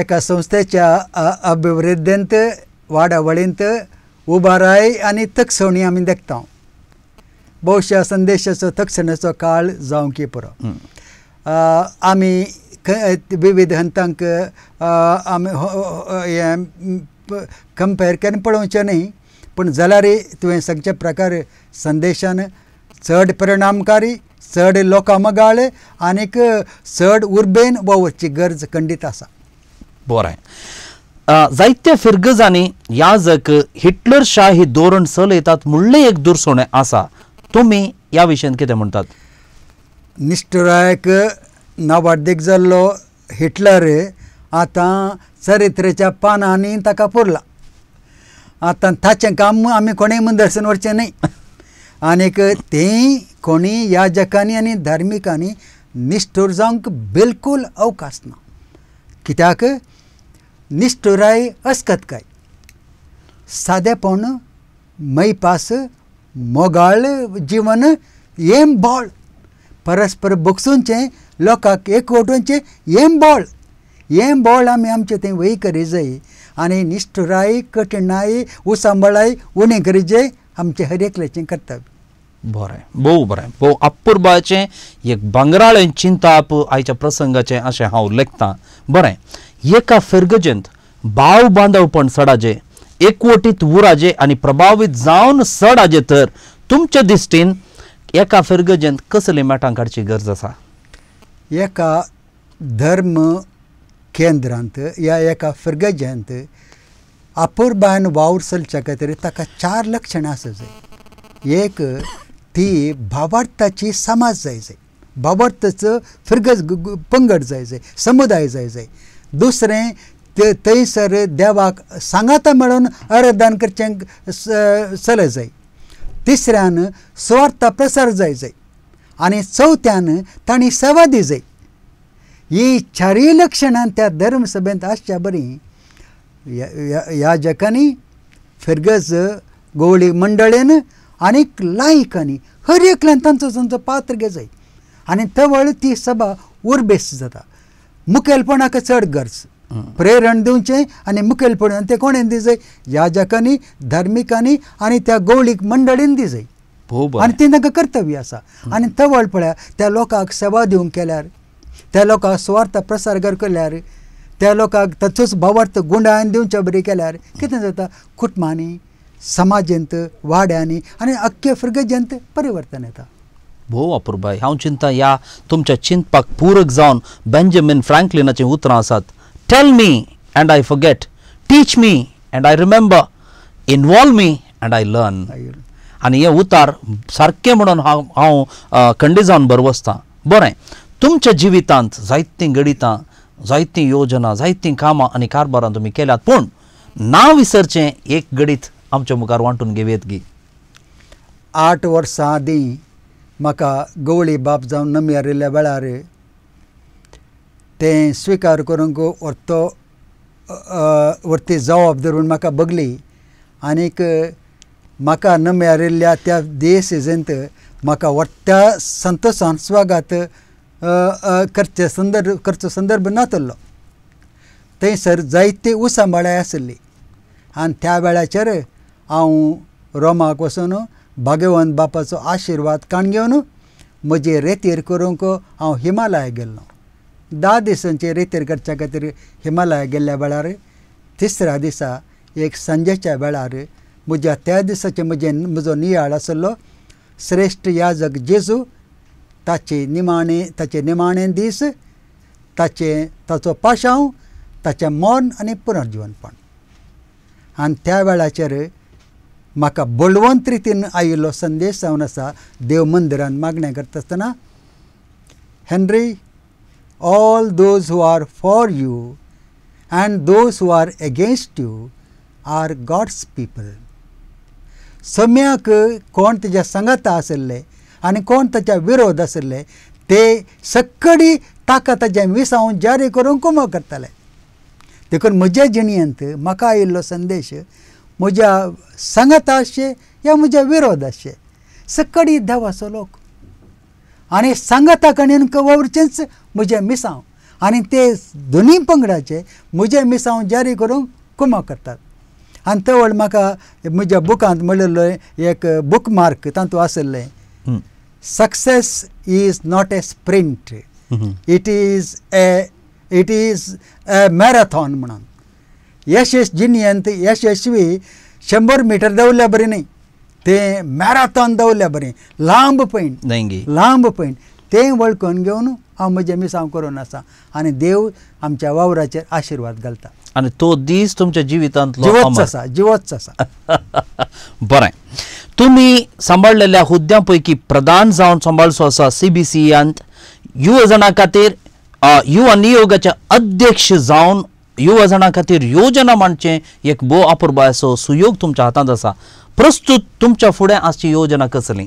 एका संस्थेच्या अभिवृद्धंत वाडावळींत उबाराय आनी तकसवणी आमी देखता भोवश्या संदेशाचो तकसणेचो काळ की पुरो आमी विविध हंतांक आमी हें कंपेर केन पळोवचें न्ही पूण जाल्यारय तुवें सांगचे प्रकार संदेशान चड परिणामकारी चड लोकां मोगाळ आनीक चड उर्बेन वचची गरज खंडीत आसा बोरायन जायत्या फिरगजांनी याजक हिटलर शाही ही धोरण सल येतात म्हणले एक सोने असा तुम्ही ह्या विशयान कितें म्हणटात निश्ठुरायक नावाड्डेक जाल्लो हिटलर आता चरित्रेच्या पानांनी ताका पुरला आतां ताचें काम आमी कोणेय दर्शन व्हरचें नाही आनीक ते कोणी याजकांनी आणि धार्मिकांनी निष्ठुर जावंक बिलकूल अवकाश ना कित्याक निष्ठुराय असकत काय साधेपण मैपास मोगाळ जीवन एम बॉळ परस्पर बोक्सूनचे लोकांक एकवटूनचे एम बोळ हें बॉळ आमी आमचें ते वही करी जाय आनी निश्ठुराय कठिणाय उसांबळाय उणें करी जाय आमचे हर एकल्याचें कर्तव्य बरें भोव बरें भोव अपुर्बाचें एक भांगराळें चिंताप आयच्या प्रसंगाचें अशें हांव लेखतां बरें एका फिरगजेंत भाव बांधवपण पण सडाजे एकवटीत उराजे आणि प्रभावित जाऊन सडाजे तर तुमच्या दिश्टीन एका फिरगजेंत कसले मेटां काढची गरज असा एका धर्म केंद्रांत या एका फिरगजेंत अपुर्बायन वावर चलच्या खातीर ताका चार लक्षणां आसूं जाय एक ती भावार्थाची समाज जाय जाय भावार्थाचं फिरगज पंगड जाय जाय समुदाय जाय जाय दुसरें थंयसर देवाक सांगाता मेळून आराधन करचें चलय जाय तिसऱ्यान स्वार्थ प्रसार जाय जाय आनी चवथ्यान तांणी सेवा दी जाय ही चारय लक्षणां त्या धर्मसभेंत आसच्या बरी ह्या जगांनी फिरगज गवळी मंडळेन आनीक लायकांनी हर एकल्यान तांचो तांचो पात्र घे जाय आनी तवळ ती सभा उर्बेस जाता मुखेलपणाक चड गरज प्रेरण दिवचें आनी मुखेलपण ते तें कोणें दिजय याजकांनी धर्मिकांनी आनी त्या गवळीक मंडळीन दिजय आनी तें तांकां कर्तव्य आसा आनी तवळ पळया त्या लोकांक सेवा दिवंक केल्यार त्या लोकांक स्वार्थ प्रसार केल्यार त्या लोकांक ताचोच भावार्थ गुंडाळान दिवचे बरी केल्यार कितें जाता कुटुंबांनी समाजंत वाड्यांनी आनी अख्खे फ्रिगजंत परिवर्तन येता भोव अपुरबा हांव चिंता या तुमच्या चिंतपाक पूरक जावन बेंजमिन फ्रँकलिनाचीं उतरां आसात tell me and I forget teach me and I remember involve me and I learn आणि हे उतार सारके म्हणून हांव हांव खंडी जावन बरवसता बरें तुमच्या जिवितांत जायतीं गणितां जायतीं योजना जायतीं कामां आनी कारबारां तुमी केल्यात पूण ना विसरचें एक गणित आमच्या मुखार वांटून घेवयेत गी आठ वर्सां आदीं म्हाका गवळी बाब जावन नमी हारिल्ल्या वेळार तें स्विकार करूंक व्हरतो वरती जवाब धरून म्हाका बगली आनीक म्हाका नमी हारिल्ल्या त्या देय सिजंत म्हाका व्हरत्या संतोशान स्वागत करचे संदर्भ करचो संदर्भ नातल्लो थंयसर जायती उसांबाळाय आसली आनी त्या वेळाचेर हांव रोमाक वचून भगवंत बापाचो आशिर्वाद काण घेवन म्हजे रेतेर करूंक हांव हिमालया गेल्लो धा दिसांचे रेतेर करच्या खातीर हिमालया गेल्ल्या वेळार तिसऱ्या दिसा एक सांजेच्या वेळार म्हज्या त्या दिसाचे म्हजे म्हजो नियाळ आसलो श्रेश्ठ याजक जेजू ताचे निमाणे ताचे निमाणे दीस ताचे ताचो पाशांव ताचें मन आनी पुनर्जीवनपण आनी त्या वेळाचेर म्हाका बलवंत रितीन आयिल्लो संदेश जावन आसा देव मंदिरान मागणें करता आसतना Henry all those who are for you and those who are against you are God's people सम्याक कोण तिच्या संगत आशिल्ले आनी कोण ताच्या विरोध आशिल्ले ते सक्कडी ताका ताजें विसावन जारी करून कुमो करताले देखून म्हज्या जिणयेंत म्हाका आयिल्लो संदेश म्हज्या संगत अशें या म्हज्या विरोध अशें सकडी देवाचो लोक आनी सांगाता कडेन वरचेंच म्हजें मिसांव आनी ते दोनी पंगडाचे म्हजें मिसांव जारी करूंक कुमा करतात आनी व्हड म्हाका म्हज्या बुकांत म्हणलेलो एक बूक मार्क तातूंत success is not a sprint it is a it is a marathon म्हणून यश यश आणि ते यश यशवी शंभर मीटर दौल्या बरे नाही ते मॅरेथॉन दौरल्या बरे लांब नाही लांब पैंट ते वळखून घेवन हांव म्हजे मिसांव करून आसा आनी देव आमच्या वावराचेर आशिर्वाद घालता आनी तो दीस तुमच्या जिवितांत जिवोच आसा जिवच आसा बरें तुमी सांबाळलेल्या हुद्द्यां पैकी प्रधान जावन सांबाळचो आसा सी बी सीयांत युवजणां खातीर युवा नियोगाचे अध्यक्ष जावन युवा जणां खातीर योजना मांडचें एक बो अपुरबाय सुयोग तुमच्या हातांत आसा प्रस्तुत तुमच्या फुडें आसची योजना कसली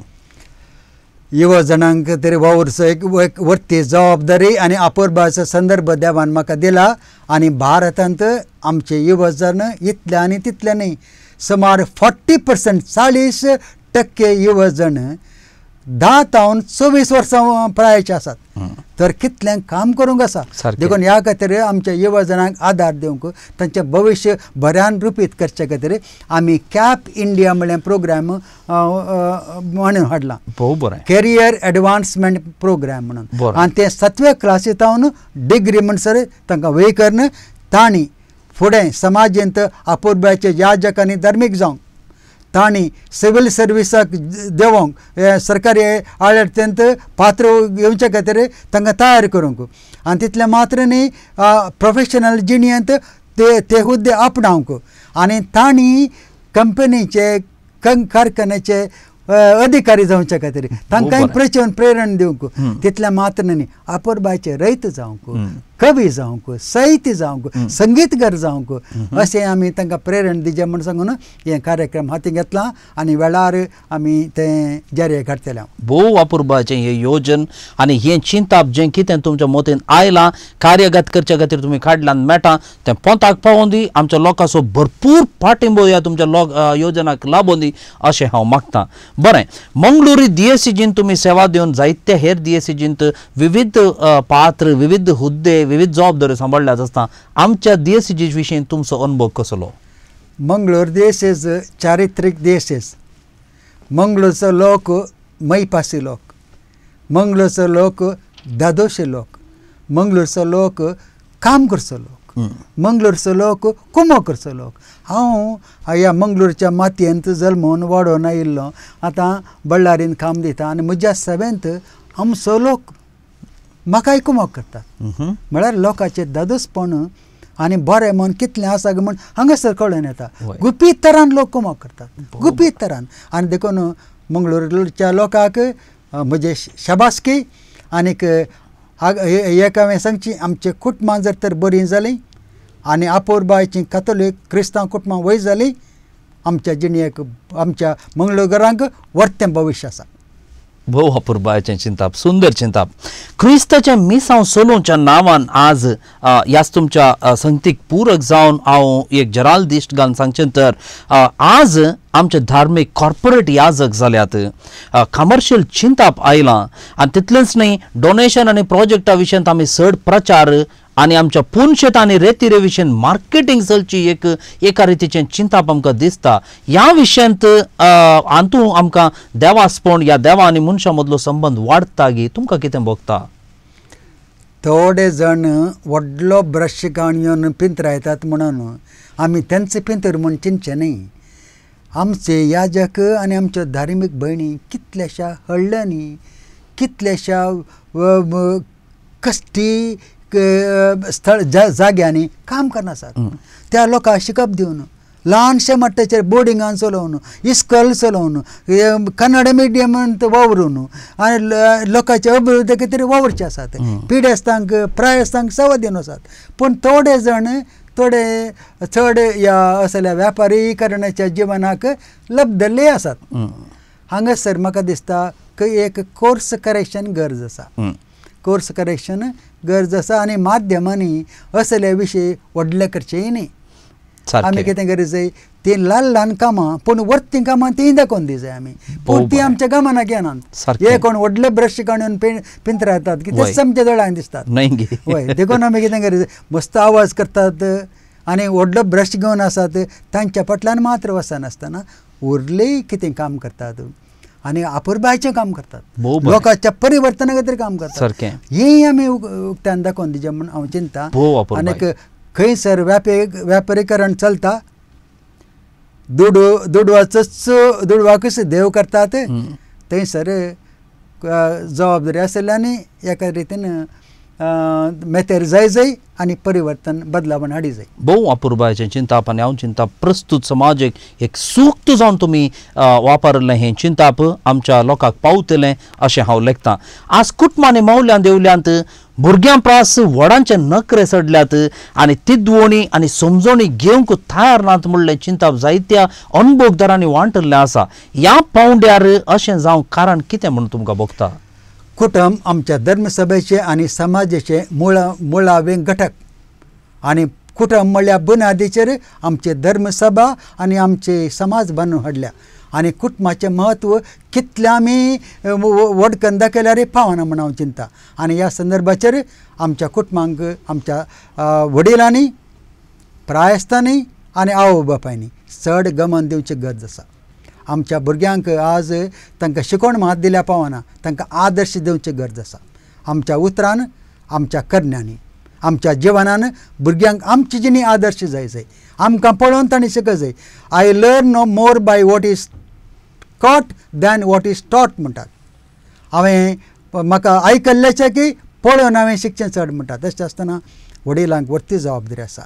युवा जाणांक तरी वावरचो एक वर्ती जबाबदारी आनी अपुरबायचो संदर्भ देवान म्हाका दिला आनी भारतांत आमचे युवा जाण इतले आनी तितले न्ही सुमार फोर्टी पर्संट चाळीस टक्के युवा धा तावन चोवीस वर्सां प्रायाचे आसात तर कितल्यांक काम करूंक आसा देखून ह्या खातीर आमच्या युवा जणांक आदार दिवंक तांचें भविश्य बऱ्यान रुपीत करचे खातीर आमी कॅप इंडिया म्हणल्यार प्रोग्राम म्हणून हाडला कॅरियर एडवान्समेंट प्रोग्राम म्हणून आनी ते सत्वे क्लासी तावन डिग्री म्हणसर तांकां वेळ करून तांणी फुडें समाजेंत आपुरब्याचे याजक जगांनी धर्मीक जावंक ತಾಣಿ ಸಿವಿಲ್ सर्विसाक ದೇವಂಗ್ सरकारी आडत्यांत पात्र घेवचे खातीर तांकां तयार करूंक आनी तितलें मात्र न्ही प्रोफेशनल जिणयंत ते ते हुद्दे आपणावंक आनी तांणी कंपनीचे कारखान्याचे अधिकारी जावचे खातीर हो, तांकांय प्रचोन प्रेरण दिवंक तितलें मात्र न्ही आपोरबायचे रयत जावंक कवी जावंक साहित्य जावंक संगीतकार जावंक अशें आमी तांकां प्रेरण दिजे म्हण सांगून हे कार्यक्रम हातीं घेतला आनी वेळार आमी तें जारी काडटले भोव अपुर्बाचें हें योजन आनी हें चिंताप जें कितें तुमच्या मतीन आयलां कार्यगत करचे खातीर तुमी काडलां मेळटा तें पोंताक पावोवन दी आमच्या लोकांचो भरपूर पाठिंबो ह्या तुमच्या लोक योजनाक लाबोवन दी अशें हांव मागतां बरें मंगळुरी डीएसीजीन तुमी सेवा दिवन जायते हेर डीएसीजींत विविध पात्र विविध हुद्दे विविध जबाबदाऱ्यो सांभाळल्या आसता आमच्या देश विशीं तुमचो अनुभव कसलो मंगळूर देश इज चारित्रीक देश इज मंगळूरचो लोक मैपासी लोक मंगळूरचं लोक दादोशे लोक मंगळूरचो लोक काम करचो लोक मंगळूरचो लोक कुमो करचो लोक हांव ह्या मंगळूरच्या मातयेंत जल्मोन वाडोवन आयिल्लो आतां बळ्ळारीन काम दिता आनी म्हज्या सभेंत हमसो लोक म्हाका आयकुमाक करतात म्हळ्यार लोकांचे दादोसपण आनी बरें मन कितलें आसा गे म्हण हांगासर कळून येता गुपीत तरान लोक कुमाक करतात हो. गुपीत तरान आनी देखून मंगळुरूच्या लोकांक म्हजे शाबासकी आनीक एक हांवें सांगची आमचे कुटुंबां जर तर बरीं जालीं आनी आपोरबायचीं कथोलीक क्रिस्तांव कुटुंबां वयर जालीं आमच्या जिणेक आमच्या मंगळुरांक वर्तें भविश्य आसा भोव चिंताप सुंदर चिंताप क्रिस्ताचें मिसांव सोलोवच्या नांवान आज ह्याच तुमच्या संगतीक पूरक जावन हांव एक जराल दिश्ट घालून सांगचें तर आज आमचे धार्मीक कॉर्पोरेट याजक जाल्यात कमर्शियल चिंताप आयलां आनी तितलेंच न्ही डोनेशन आनी प्रोजेक्टा विशयांत आमी चड प्रचार आणि आमच्या पुनशेत आणि रेती रेविशन मार्केटिंग सलची एक एका रितीचे चिंताप आमकां दिसता या विशयांत हातूंत आमकां देवा या देवा आनी मनशा मदलो संबंद वाडता गी तुमकां कितें भोगता थोडे जण व्हडलो ब्रश गावन येवन पिंत रायतात म्हणून आमी तेंचे पिंतर म्हूण चिंचे न्ही आमचे याजक आनी आमच्यो धार्मीक भयणी कितल्याशा हळल्यांनी कितल्याशा कश्टी स्थळ ज्या जाग्यांनी काम सर त्या लोकांक शिकप दिवन ल्हानशे मट्टाचेर बोर्डिंगान चलोवन इस्कल चलोवन कन्नड मिडियमांत वावरून आनी लोकांचे अभिवृद्धी कितें तरी वावरचे आसात पिडेस्तांक प्रायस्तांक सेवा दिवन आसात पूण थोडे जण थोडे चड ह्या असल्या व्यापारीकरणाच्या जिवनाक लब्धले आसात हांगासर म्हाका दिसता एक कोर्स करेक्शन गरज आसा कोर्स करेक्शन गरजसाने माध्यमांनी माध्यमानी असल्याविषयी व्हडले करचे न्ही आमी कितें करी ते ल्हान ल्हान कामां पूण वरती कामां ती दाखोवन दिसाय जाय आमी पूण तीं आमच्या कामांक घेणार हे कोण वडले ब्रश काढून पिंतरा येतात की ते समच्या दोळ्यांक दिसतात देखून आमी कितें गरज जाय मस्त आवाज करतात आणि व्हडलो ब्रश घेवन असतात तांच्या फाटल्यान मात्र वसा वचनासतना उरले किती काम करतात आणि अपुरबायचें काम करतात लोकांच्या परिवर्तना खातीर काम करतात हे आमी उक्त्यान दाखोवन दिजे म्हण हांव चिंता हो, आणि खंयसर व्यापे व्यापारीकरण चलता दुडू दुडवाचोच देव करतात थंयसर जबाबदारी असल्याने एका रितीन मेतेर जाय जाय आणि परिवर्तन बदलावण हाडी जाय भोव चिंताप आनी हांव चिंता प्रस्तुत समाज एक सूक्त जावन तुमी वापरले हें चिंताप आमच्या लोकांक पावतलें अशें हांव लेखतां आज कुटमाने मौल्या देवल्यांत भुरग्यां प्रास व्हडांचे नकरे सडल्यात आनी तिद्वणी आनी समजवणी घेवंक तयार नात म्हणलें चिंताप जायत्या अनुभोगदारांनी वांटल्लें आसा ह्या पावंड्यार अशें जावं कारण कितें म्हणून तुमकां भोगता कुटुंब आमच्या धर्मसभेचे आणि समाजाचे मुळा मुळावे घटक आणि कुटुंब म्हणल्या बुनादीचेर आमचे धर्मसभा आणि आमचे समाज बांदून हाडल्या आणि कुटुंबाचें म्हत्व कितले आमी वडकन रे पावना म्हणून हांव चिंता आणि या संदर्भाचेर आमच्या कुटुंबांक आमच्या वडिलांनी प्रायस्तांनी आणि आवय बापायनी चड गमन दिवची गरज आसा आमच्या भुरग्यांक आज तांकां शिकवण मात दिल्या पावना तांकां आदर्श दिवची गरज आसा आमच्या उतरान आमच्या कर्ण्यांनी आमच्या जिवनान भुरग्यांक आमची जिणी आदर्श जाय जाय आमकां पळोवन ताणें शिक जाय I learn no more by what is caught than what is taught म्हणटात हांवें म्हाका आयकल्ल्याचें की पळोवन हांवें शिकचें चड म्हणटा तशें आसतना वडिलांक वरती जबाबदारी आसा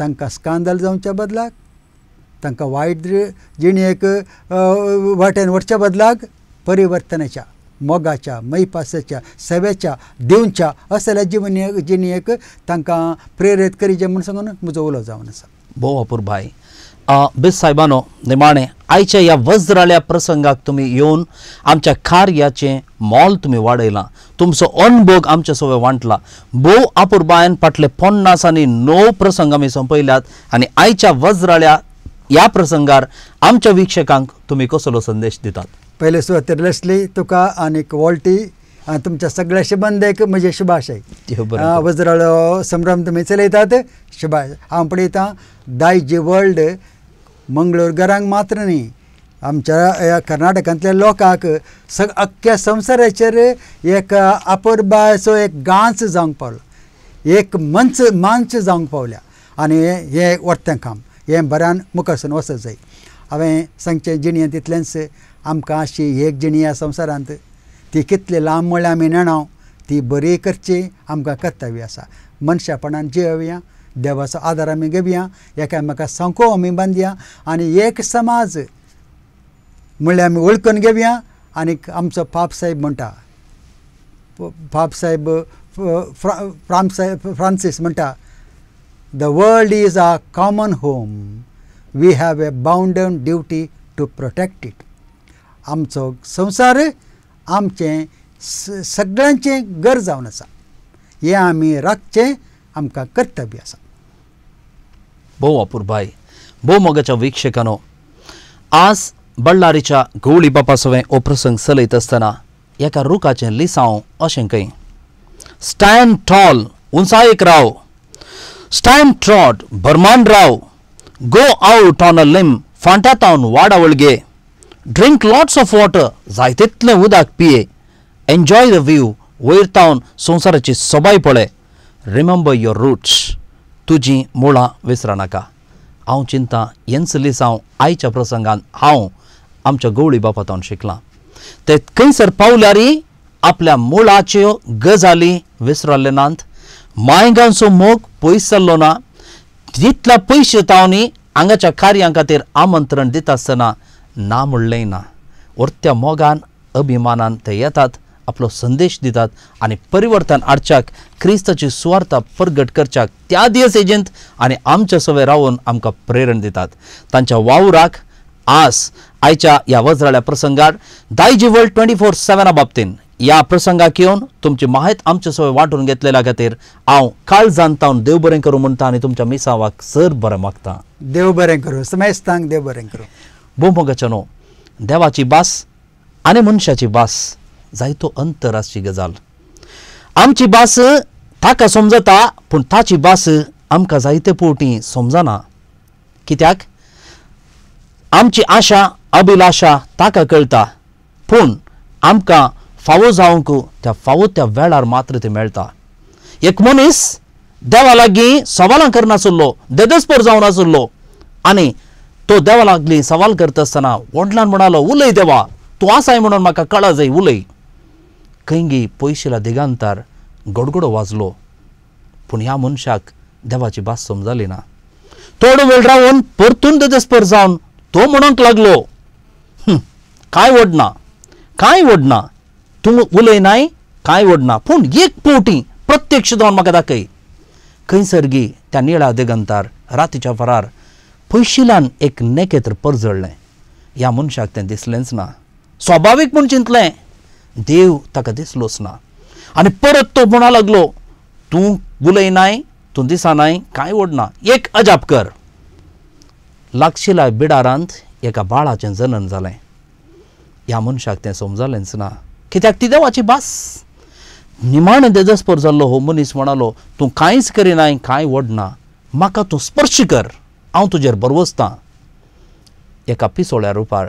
तांकां स्कांदल जावच्या बदलाक तांकां वायट जिणेक वाटेन वटच्या बदलाक परिवर्तनाच्या मोगाच्या मैपासाच्या सव्याच्या देवच्या असल्या जिवने जिणेक तांकां प्रेरीत जे म्हूण सांगून म्हजो उलो जावन आसा भोव अपूर भाई बेस सायबानो निमाणे आयच्या ह्या वज्राल्या प्रसंगाक तुमी येवन आमच्या कार्याचें मोल तुमी वाडयलां तुमचो अणभोग आमच्या सोबत वांटला भोव बायन फाटले पन्नास आनी णव प्रसंग आमी संपयल्यात आनी आयच्या वज्राल्या या प्रसंगार आमच्या वीक्षकांक तुम्ही कसलो संदेश दितात पहिले लसली तुका आनीक वॉल्टी तुमच्या सगळ्या शिबंदेक म्हणजे शुभाशय वज्राळो संभ्रम तुम्ही चलयतात शुभाश हांव पळयतां दायज वर्ल्ड मंगळूरगरांक मात्र न्ही आमच्या कर्नाटकांतल्या लोकांक सग अख्ख्या संवसाराचेर एक आपोरबायचो एक गांच जावंक पावलो एक मंच मांच जावंक पावल्या आनी हें वर्तें काम हें बऱ्यान मुखारसून वचत जाय हांवें सांगचें जिणयेंत तितलेंच आमकां अशी एक जिणी आसा संवसारांत ती कितली लांब म्हळ्यार आमी नेणाव ती बरी करची आमकां कर्तव्य आसा मनशापणान जिवया देवाचो आदार आमी घेवया एकामेका संको आमी बांदया आनी एक समाज म्हणल्यार आमी वळखून घेवया आनी आमचो साहेब म्हणटा पापसाहेब फ्रा फ्रामसाहेब फ्रांसीस म्हणटा the world is a common home we have a bounden duty to protect it आमचो संसार आमचे सगळ्यांचे घर जावन आसा हें आमी राखचे आमकां कर्तव्य आसा भोव भाई भोव मोगाच्या विक्षकां आज बळ्ळारीच्या गवळी बापा सवें हो प्रसंग चलयत आसतना एका रुखाचें लिसांव अशें कंय स्टँड टॉल उंचायेक राव ಸ್ಟ್ಯಾಂಟ್ರಾಡ್ ಬರ್ಮಾನ್ ರಾವ್ go out on a limb ಫಾಂಟಾತಾವ್ನ್ ವಾಡ ಒಳಗೆ ड्रिंक लॉट्स ऑफ वॉटर जाय तितलें उदक पिये एन्जॉय द व्यू वयर तावन संवसाराची सोबाय पळय रिमेंबर युअर रुट्स तुजीं मुळां विसरनाका हांव चिंता येन्सलीस हांव आयच्या प्रसंगान हांव आमच्या गवळी बापा तावन शिकलां ते खंयसर पावल्यारय आपल्या मुळाच्यो गजाली विसरले नात मायगांचो मोग पयस जाल्लो ना जितला पयस येता हांव न्ही कार्यां खातीर आमंत्रण दिता आसतना ना म्हणलें ना व्हरत्या मोगान अभिमानान ते येतात आपलो संदेश दितात आनी परिवर्तन हाडच्याक क्रिस्ताची सुवार्थ परगट करच्याक त्या दियस एजंत आनी आमच्या सवय रावून आमकां प्रेरण दितात तांच्या वावराक आस आयच्या ह्या वज्राळ्या प्रसंगात दायजी वर्ल्ड ट्वेंटी फोर सेवना बाबतींत या प्रसंगाक येवन तुमची माहित आमच्या सवय वाटून घेतलेल्या खातीर हांव काल जाणता देव बरें करूं म्हणटा आनी तुमच्या मिसावाक सर बरें मागता देव बरें करूं समेस्तांक देव बरें करूं देवाची बास आनी मनशाची भास जायतो अंतरराष्ट्रीय गजाल आमची भास ताका समजता पूण ताची भास आमकां जायते पोवटी समजना कित्याक आमची आशा अभिलाषा ताका कळटा पूण आमकां फावो जावंकू त्या फावो त्या वेळार मात्र ते मेळटा एक मनीस देवा लागीं सवालां करनासुल्लो देदस्पर जावन आसलो आनी तो देवा लागली सवाल करता आसतना वडिलान म्हणालो उलय देवा तूं आसाय म्हणून म्हाका कळा जाय उलय कैंगी पयशिला दिगांतार गडगडो वाजलो पूण ह्या मनशाक देवाची भास समजाली ना थोडो वेळ रावून परतून देदस्पर जावन तो म्हणूंक लागलो काय वडना काय वडना तुम उलयनाय काय ओडना पूण एक पोटी प्रत्यक्ष जावन म्हाका दाखय खंयसरगी त्या निळा दिगंतार रातीच्या फरार पैशिलान एक नेकेत्र परजळले ह्या मनशाक तें दिसलेंच ना स्वाभावीक म्हूण चिंतले देव ताका दिसलोच ना आनी परत तो म्हणा लागलो तूं उलयनाय तूं दिसानाय कांय ओडना एक अजाप कर लागशिला बिडारांत एका बाळाचें जनन जालें ह्या मनशाक तें समजालेंच ना कित्याक ती देवाची भास निमाण देदस्पर जाल्लो हो मनीस म्हणालो तूं कांयच करिनाय कांय वडना म्हाका तूं स्पर्श कर हांव तुजेर बरवसता एका पिसोळ्या रुपार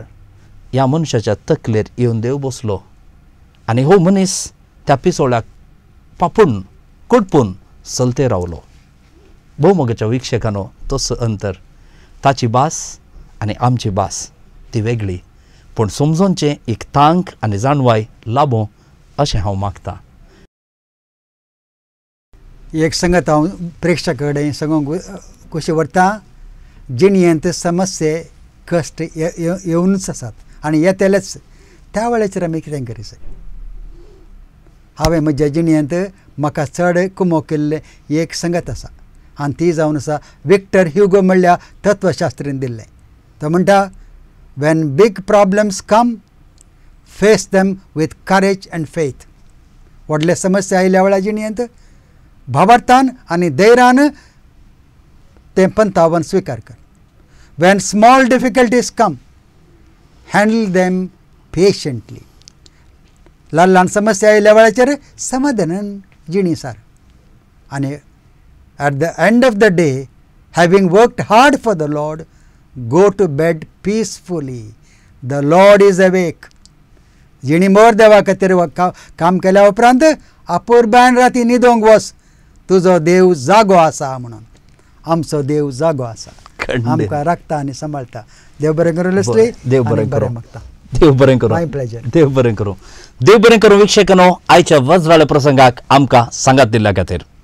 ह्या मनशाच्या तकलेर येवन देव बसलो आनी हो मनीस त्या पिसोळ्याक पापून कडपून चलते रावलो मोगाच्या विक्षेकानो तसो अंतर ताची भास आनी आमची भास ती वेगळी पूण समजोनचें एक तांक आनी जाणवाय लाबो असे हांव मागता एक संगत हांव प्रेक्षक कडेन सांगूंक कशी व्हरता जिणयेंत समस्ये कश्ट येवनूच आसात आनी येतलेच त्या वेळाचेर आमी कितें करीत हांवें म्हज्या जिणयेंत म्हाका चड कुमो केल्ले एक संगत आसा आनी ती जावन आसा विक्टर ह्युगो म्हणल्या तत्वशास्त्रीन दिल्लें तो म्हणटा when big problems come face them with courage and faith. वडले समस्या आई लेवला जी नियंत भवर्तान अनि देरान तेंपन तावन स्विकर कर. When small difficulties come, handle them patiently. लल्लान समस्या आई लेवला चर समधनन जी नियंसार. at the end of the day, having worked hard for the Lord, go to bed peacefully. The Lord is awake. जिणी मोर देवा खातीर काम केल्या उपरांत आपुरबायन राती न्हिदोंक वच तुजो देव जागो आसा म्हणून आमचो देव जागो आसा आमकां राखता आनी सांबाळटा देव बरें करूं लसली देव बरें करूं मागता देव बरें करूं माय प्लेजर देव बरें करूं देव बरें करूं वीक्षकांनो आयच्या वज्राल्या प्रसंगाक आमकां सांगात दिल्ल्या खातीर